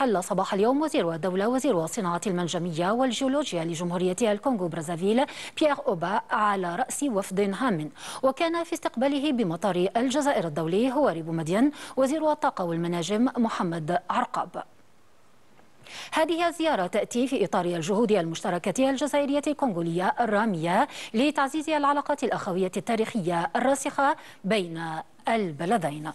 حل صباح اليوم وزير الدولة وزير الصناعة المنجمية والجيولوجيا لجمهورية الكونغو برازافيل بيير أوبا على رأس وفد هام وكان في استقباله بمطار الجزائر الدولي هواري بومدين وزير الطاقة والمناجم محمد عرقاب هذه الزيارة تأتي في إطار الجهود المشتركة الجزائرية الكونغولية الرامية لتعزيز العلاقات الأخوية التاريخية الراسخة بين البلدين